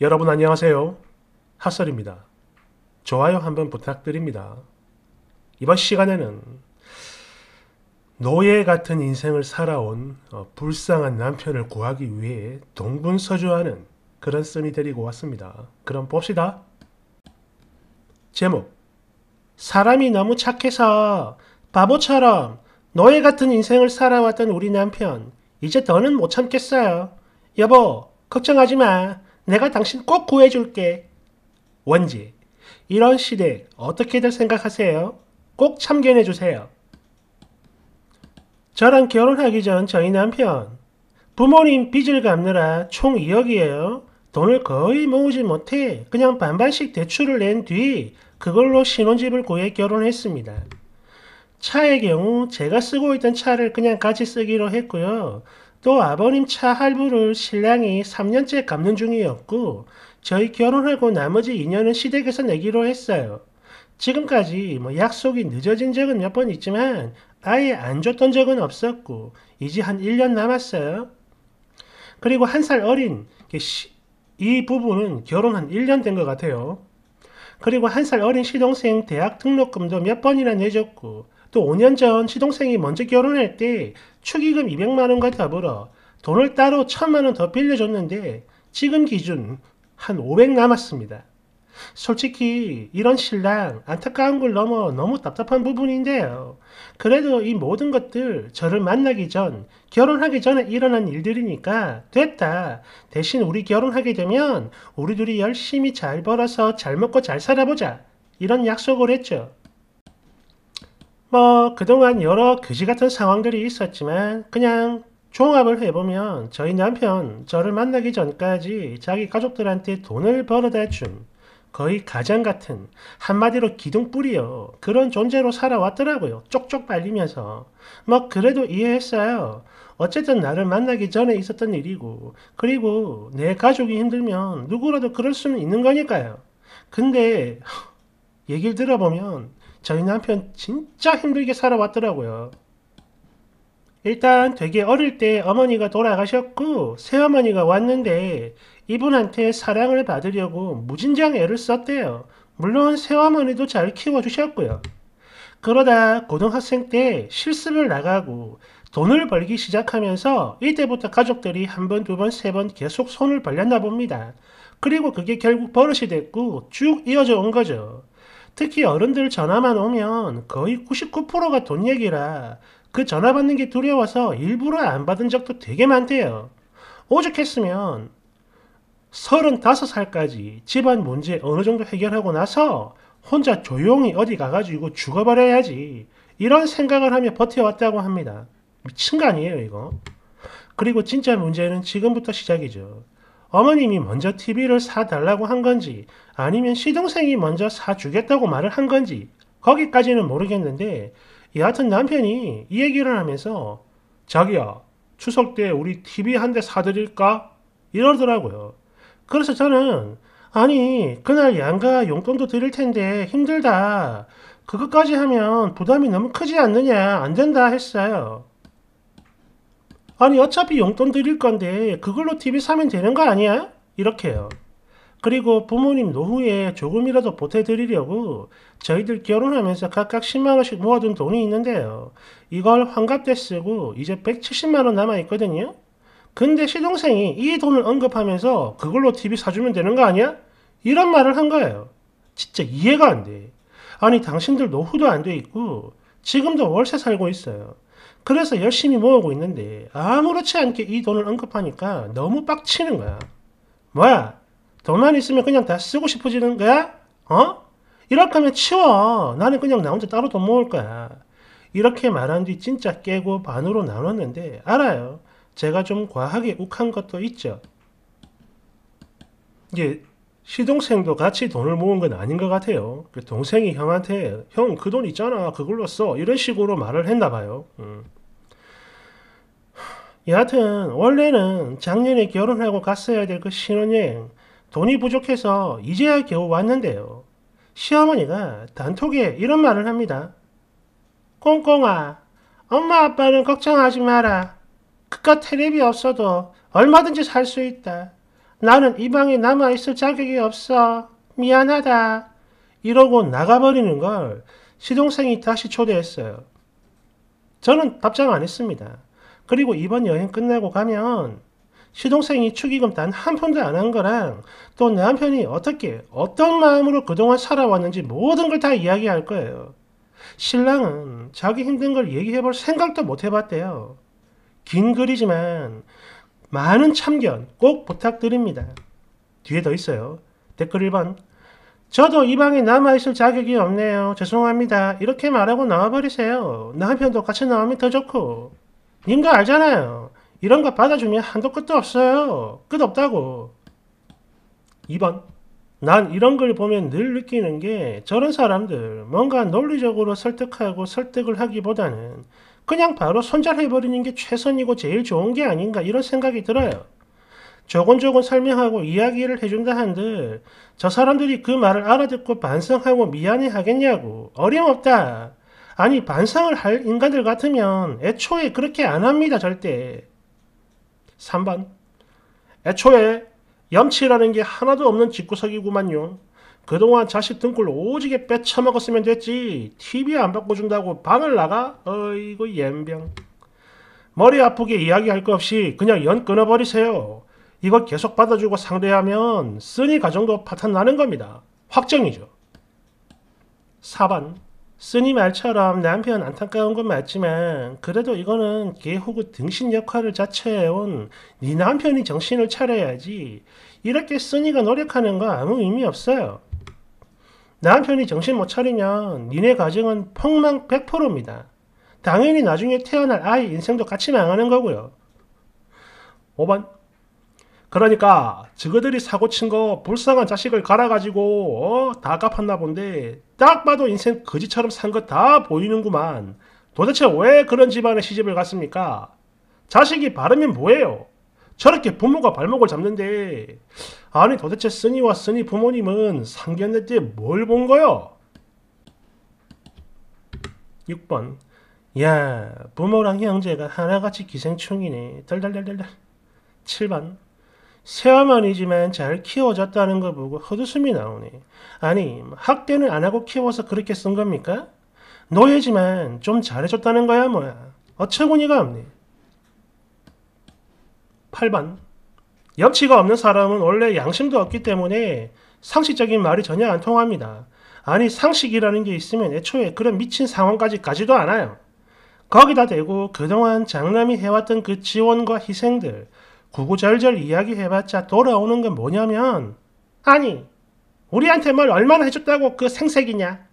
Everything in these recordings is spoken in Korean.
여러분 안녕하세요. 핫설입니다. 좋아요 한번 부탁드립니다. 이번 시간에는 노예 같은 인생을 살아온 어, 불쌍한 남편을 구하기 위해 동분서주하는 그런 씀이 데리고 왔습니다. 그럼 봅시다. 제목 사람이 너무 착해서 바보처럼 노예 같은 인생을 살아왔던 우리 남편 이제 더는 못 참겠어요. 여보 걱정하지 마. 내가 당신 꼭 구해줄게. 원지, 이런 시대 어떻게들 생각하세요? 꼭 참견해주세요. 저랑 결혼하기 전 저희 남편, 부모님 빚을 갚느라 총 2억이에요. 돈을 거의 모으지 못해 그냥 반반씩 대출을 낸 뒤 그걸로 신혼집을 구해 결혼했습니다. 차의 경우 제가 쓰고 있던 차를 그냥 같이 쓰기로 했고요. 또 아버님 차 할부를 신랑이 3년째 갚는 중이었고 저희 결혼하고 나머지 2년은 시댁에서 내기로 했어요. 지금까지 뭐 약속이 늦어진 적은 몇 번 있지만 아예 안 줬던 적은 없었고 이제 한 1년 남았어요. 그리고 한 살 어린 이 부부는 결혼한 1년 된 것 같아요. 그리고 한 살 어린 시동생 대학 등록금도 몇 번이나 내줬고 또 5년 전 시동생이 먼저 결혼할 때 축의금 200만 원과 더불어 돈을 따로 1000만 원 더 빌려줬는데 지금 기준 한 500 남았습니다. 솔직히 이런 신랑 안타까운 걸 넘어 너무 답답한 부분인데요. 그래도 이 모든 것들 저를 만나기 전 결혼하기 전에 일어난 일들이니까 됐다. 대신 우리 결혼하게 되면 우리 둘이 열심히 잘 벌어서 잘 먹고 잘 살아보자. 이런 약속을 했죠. 뭐 그동안 여러 그지 같은 상황들이 있었지만 그냥 종합을 해보면 저희 남편 저를 만나기 전까지 자기 가족들한테 돈을 벌어다 준 거의 가장 같은 한마디로 기둥뿌리요 그런 존재로 살아왔더라고요 쪽쪽 빨리면서 뭐 그래도 이해했어요 어쨌든 나를 만나기 전에 있었던 일이고 그리고 내 가족이 힘들면 누구라도 그럴 수는 있는 거니까요 근데 얘기를 들어보면 저희 남편 진짜 힘들게 살아왔더라고요. 일단 되게 어릴 때 어머니가 돌아가셨고 새어머니가 왔는데 이분한테 사랑을 받으려고 무진장 애를 썼대요. 물론 새어머니도 잘 키워주셨고요. 그러다 고등학생 때 실습을 나가고 돈을 벌기 시작하면서 이때부터 가족들이 한 번, 두 번, 세 번 계속 손을 벌렸나 봅니다. 그리고 그게 결국 버릇이 됐고 쭉 이어져 온 거죠. 특히 어른들 전화만 오면 거의 99%가 돈 얘기라 그 전화 받는 게 두려워서 일부러 안 받은 적도 되게 많대요. 오죽했으면 35살까지 집안 문제 어느 정도 해결하고 나서 혼자 조용히 어디 가가지고 죽어버려야지 이런 생각을 하며 버텨왔다고 합니다. 미친 거 아니에요 이거? 그리고 진짜 문제는 지금부터 시작이죠. 어머님이 먼저 TV를 사달라고 한 건지 아니면 시동생이 먼저 사주겠다고 말을 한 건지 거기까지는 모르겠는데 여하튼 남편이 이 얘기를 하면서 자기야 추석 때 우리 TV 한 대 사드릴까? 이러더라고요. 그래서 저는 아니 그날 양가 용돈도 드릴 텐데 힘들다. 그것까지 하면 부담이 너무 크지 않느냐 안 된다 했어요. 아니 어차피 용돈 드릴 건데 그걸로 TV 사면 되는 거 아니야? 이렇게 요 그리고 부모님 노후에 조금이라도 보태드리려고 저희들 결혼하면서 각각 10만원씩 모아둔 돈이 있는데요. 이걸 환갑 때 쓰고 이제 170만원 남아있거든요. 근데 시동생이 이 돈을 언급하면서 그걸로 TV 사주면 되는 거 아니야? 이런 말을 한 거예요. 진짜 이해가 안 돼. 아니 당신들 노후도 안 돼 있고 지금도 월세 살고 있어요. 그래서 열심히 모으고 있는데 아무렇지 않게 이 돈을 언급하니까 너무 빡치는 거야. 뭐야? 돈만 있으면 그냥 다 쓰고 싶어지는 거야? 어? 이렇게하면 치워. 나는 그냥 나 혼자 따로 돈 모을 거야. 이렇게 말한 뒤 진짜 깨고 반으로 나눴는데 알아요. 제가 좀 과하게 욱한 것도 있죠. 이게 시동생도 같이 돈을 모은 건 아닌 것 같아요. 그 동생이 형한테 형 그 돈 있잖아 그걸로 써 이런 식으로 말을 했나 봐요. 음. 여하튼 원래는 작년에 결혼하고 갔어야 될 그 신혼여행 돈이 부족해서 이제야 겨우 왔는데요. 시어머니가 단톡에 이런 말을 합니다. 꽁꽁아, 엄마 아빠는 걱정하지 마라. 그깟 테레비 없어도 얼마든지 살 수 있다. 나는 이 방에 남아있을 자격이 없어. 미안하다. 이러고 나가버리는 걸 시동생이 다시 초대했어요. 저는 답장 안 했습니다. 그리고 이번 여행 끝나고 가면 시동생이 축의금 단 한 푼도 안 한 거랑 또 남편이 어떻게 어떤 마음으로 그동안 살아왔는지 모든 걸 다 이야기할 거예요. 신랑은 자기 힘든 걸 얘기해 볼 생각도 못 해봤대요. 긴 글이지만 많은 참견 꼭 부탁드립니다. 뒤에 더 있어요. 댓글 1번 저도 이 방에 남아있을 자격이 없네요. 죄송합니다. 이렇게 말하고 나와버리세요. 남편도 같이 나오면 더 좋고 님도 알잖아요. 이런 거 받아주면 한도 끝도 없어요. 끝 없다고. 2번. 난 이런 걸 보면 늘 느끼는 게 저런 사람들 뭔가 논리적으로 설득하고 설득을 하기보다는 그냥 바로 손절해버리는 게 최선이고 제일 좋은 게 아닌가 이런 생각이 들어요. 조곤조곤 설명하고 이야기를 해준다 한들 저 사람들이 그 말을 알아듣고 반성하고 미안해 하겠냐고 어림없다. 아니 반성을 할 인간들 같으면 애초에 그렇게 안 합니다 절대 3번 애초에 염치라는 게 하나도 없는 집구석이구만요 그동안 자식 등골 오지게 빼쳐먹었으면 됐지 TV 안 바꿔준다고 방을 나가? 어이구 옌병 머리 아프게 이야기할 거 없이 그냥 연 끊어버리세요 이거 계속 받아주고 상대하면 쓰니 가정도 파탄 나는 겁니다 확정이죠 4번 스님 말처럼 남편 안타까운 건 맞지만 그래도 이거는 개 혹은 등신 역할을 자처해온 네 남편이 정신을 차려야지 이렇게 스니가 노력하는 거 아무 의미 없어요. 남편이 정신 못 차리면 니네 가정은 폭망 100%입니다. 당연히 나중에 태어날 아이 인생도 같이 망하는 거고요. 5번 그러니까 저거들이 사고친 거 불쌍한 자식을 갈아가지고 어? 다 갚았나 본데 딱 봐도 인생 거지처럼 산 거 다 보이는구만. 도대체 왜 그런 집안에 시집을 갔습니까? 자식이 바르면 뭐예요? 저렇게 부모가 발목을 잡는데 아니 도대체 쓰니와 쓰니 부모님은 상견례 때 뭘 본 거요? 6번 야 부모랑 형제가 하나같이 기생충이네 달달달달달 7번 새어머니지만 잘 키워졌다는 걸 보고 헛웃음이 나오네. 아니, 학대는 안 하고 키워서 그렇게 쓴 겁니까? 노예지만 좀 잘해줬다는 거야, 뭐야. 어처구니가 없네. 8번. 염치가 없는 사람은 원래 양심도 없기 때문에 상식적인 말이 전혀 안 통합니다. 아니, 상식이라는 게 있으면 애초에 그런 미친 상황까지 가지도 않아요. 거기다 대고 그동안 장남이 해왔던 그 지원과 희생들, 구구절절 이야기해봤자 돌아오는 건 뭐냐면 아니 우리한테 뭘 얼마나 해줬다고 그 생색이냐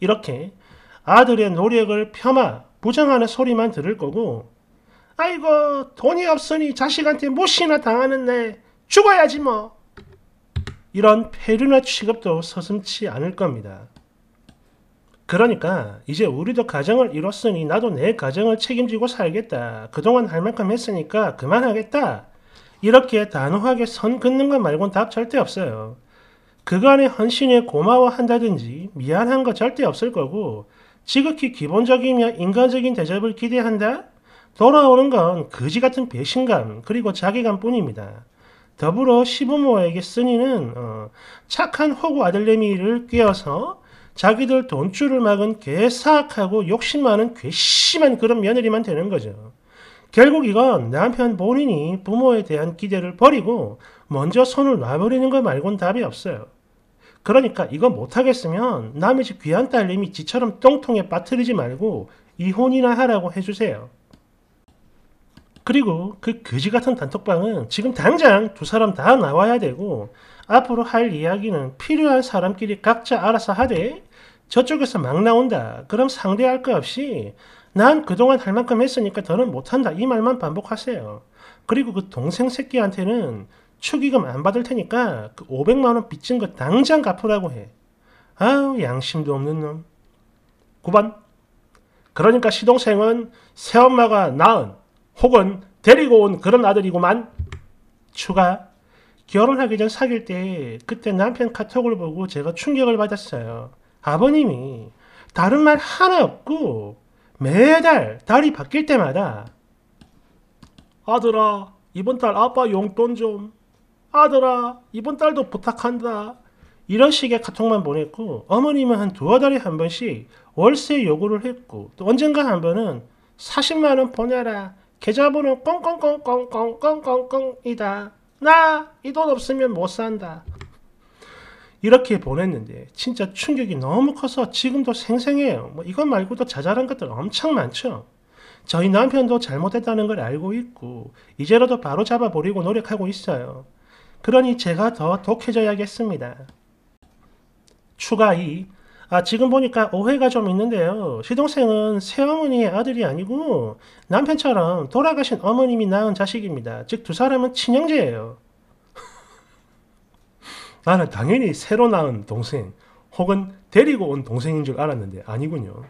이렇게 아들의 노력을 폄하 부정하는 소리만 들을 거고 아이고 돈이 없으니 자식한테 무시나 당하는데 죽어야지 뭐 이런 폐륜나 취급도 서슴치 않을 겁니다. 그러니까 이제 우리도 가정을 이뤘으니 나도 내 가정을 책임지고 살겠다. 그동안 할 만큼 했으니까 그만하겠다. 이렇게 단호하게 선 긋는 것 말곤 답 절대 없어요. 그간의 헌신에 고마워한다든지 미안한 거 절대 없을 거고 지극히 기본적이며 인간적인 대접을 기대한다? 돌아오는 건 거지 같은 배신감 그리고 자괴감 뿐입니다. 더불어 시부모에게 쓰니는 어, 착한 호구 아들내미를 꿰어서 자기들 돈줄을 막은 개사악하고 욕심 많은 괘씸한 그런 며느리만 되는 거죠. 결국 이건 남편 본인이 부모에 대한 기대를 버리고 먼저 손을 놔버리는 것 말곤 답이 없어요. 그러니까 이거 못하겠으면 남의 집 귀한 딸님이 지처럼 똥통에 빠뜨리지 말고 이혼이나 하라고 해주세요. 그리고 그 거지 같은 단톡방은 지금 당장 두 사람 다 나와야 되고 앞으로 할 이야기는 필요한 사람끼리 각자 알아서 하되 저쪽에서 막 나온다. 그럼 상대할 거 없이 난 그동안 할 만큼 했으니까 더는 못한다. 이 말만 반복하세요. 그리고 그 동생 새끼한테는 축의금 안 받을 테니까 그 500만원 빚진 거 당장 갚으라고 해. 아우, 양심도 없는 놈. 9번. 그러니까 시동생은 새엄마가 낳은 혹은 데리고 온 그런 아들이고만 추가. 결혼하기 전 사귈 때 그때 남편 카톡을 보고 제가 충격을 받았어요. 아버님이 다른 말 하나 없고 매달 달이 바뀔 때마다 아들아 이번 달 아빠 용돈 좀 아들아 이번 달도 부탁한다 이런 식의 카톡만 보냈고 어머님은 한 두어 달에 한 번씩 월세 요구를 했고 또 언젠가 한 번은 40만원 보내라 계좌번호 꽁꽁꽁꽁꽁꽁꽁꽁이다 나 이 돈 없으면 못 산다 이렇게 보냈는데 진짜 충격이 너무 커서 지금도 생생해요. 뭐 이것 말고도 자잘한 것들 엄청 많죠. 저희 남편도 잘못했다는 걸 알고 있고 이제라도 바로 잡아버리고 노력하고 있어요. 그러니 제가 더 독해져야겠습니다. 추가 2. 아 지금 보니까 오해가 좀 있는데요. 시동생은 새어머니의 아들이 아니고 남편처럼 돌아가신 어머님이 낳은 자식입니다. 즉 두 사람은 친형제예요. 나는 당연히 새로 낳은 동생 혹은 데리고 온 동생인 줄 알았는데 아니군요.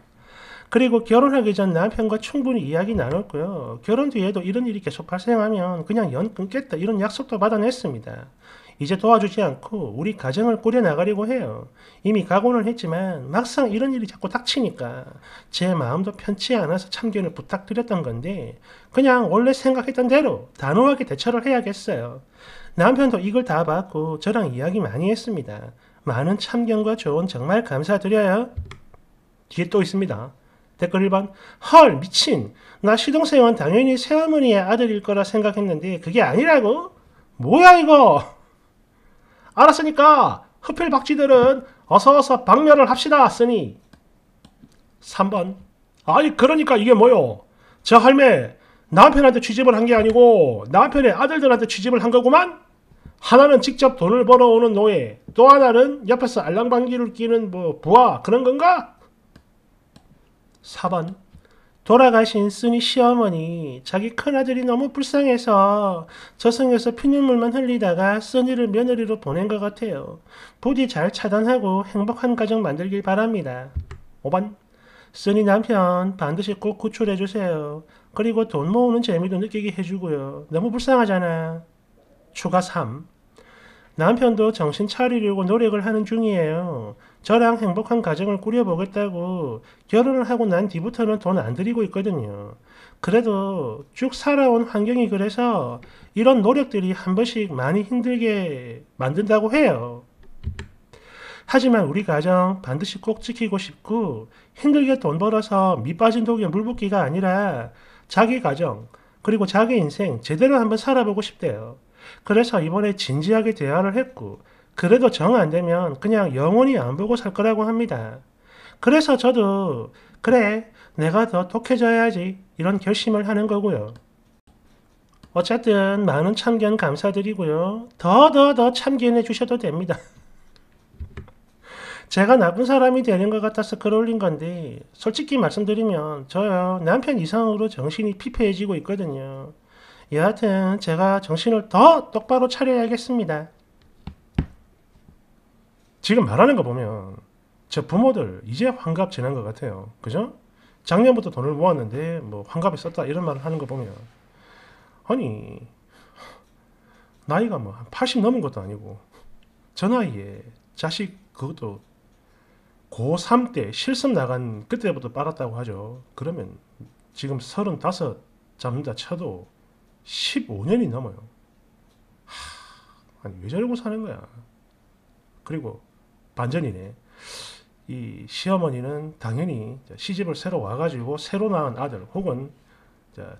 그리고 결혼하기 전 남편과 충분히 이야기 나눴고요. 결혼 뒤에도 이런 일이 계속 발생하면 그냥 연 끊겠다 이런 약속도 받아냈습니다. 이제 도와주지 않고 우리 가정을 꾸려나가려고 해요. 이미 각오는 했지만 막상 이런 일이 자꾸 닥치니까 제 마음도 편치 않아서 참견을 부탁드렸던 건데 그냥 원래 생각했던 대로 단호하게 대처를 해야겠어요. 남편도 이걸 다 받고 저랑 이야기 많이 했습니다. 많은 참견과 조언 정말 감사드려요. 뒤에 또 있습니다. 댓글 1번 헐 미친 나 시동생은 당연히 새어머니의 아들일 거라 생각했는데 그게 아니라고? 뭐야 이거 알았으니까 흡혈 박쥐들은 어서어서 박멸을 합시다 쓰니 3번 아니 그러니까 이게 뭐요 저 할매 남편한테 취집을 한 게 아니고 남편의 아들들한테 취집을 한 거구만? 하나는 직접 돈을 벌어오는 노예, 또 하나는 옆에서 알랑방귀를 끼는 뭐 부하 그런 건가? 4번 돌아가신 쓰니 시어머니 자기 큰아들이 너무 불쌍해서 저승에서 피눈물만 흘리다가 쓰니를 며느리로 보낸 것 같아요. 부디 잘 차단하고 행복한 가정 만들길 바랍니다. 5번 쓰니 남편 반드시 꼭 구출해주세요. 그리고 돈 모으는 재미도 느끼게 해주고요. 너무 불쌍하잖아. 추가 3. 남편도 정신 차리려고 노력을 하는 중이에요. 저랑 행복한 가정을 꾸려보겠다고 결혼을 하고 난 뒤부터는 돈 안 들이고 있거든요. 그래도 쭉 살아온 환경이 그래서 이런 노력들이 한 번씩 많이 힘들게 만든다고 해요. 하지만 우리 가정 반드시 꼭 지키고 싶고 힘들게 돈 벌어서 밑빠진 독에 물 붓기가 아니라 자기 가정, 그리고 자기 인생 제대로 한번 살아보고 싶대요. 그래서 이번에 진지하게 대화를 했고, 그래도 정 안 되면 그냥 영원히 안 보고 살 거라고 합니다. 그래서 저도, 그래, 내가 더 독해져야지, 이런 결심을 하는 거고요. 어쨌든 많은 참견 감사드리고요. 더더더 참견해 주셔도 됩니다. 제가 나쁜 사람이 되는 것 같아서 글 올린 건데 솔직히 말씀드리면 저요 남편 이상으로 정신이 피폐해지고 있거든요. 여하튼 제가 정신을 더 똑바로 차려야겠습니다. 지금 말하는 거 보면 저 부모들 이제 환갑 지난 것 같아요. 그죠? 작년부터 돈을 모았는데 뭐 환갑에 썼다 이런 말을 하는 거 보면 아니 나이가 뭐 80 넘은 것도 아니고 저 나이에 자식 그것도 고3 때 실습 나간 그때부터 빨았다고 하죠. 그러면 지금 35 잡는다 쳐도 15년이 넘어요. 하, 아니 왜 저러고 사는 거야. 그리고 반전이네. 이 시어머니는 당연히 시집을 새로 와가지고 새로 낳은 아들 혹은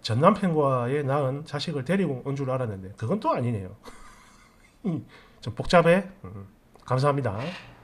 전 남편과의 낳은 자식을 데리고 온 줄 알았는데 그건 또 아니네요. 좀 복잡해? 음, 감사합니다.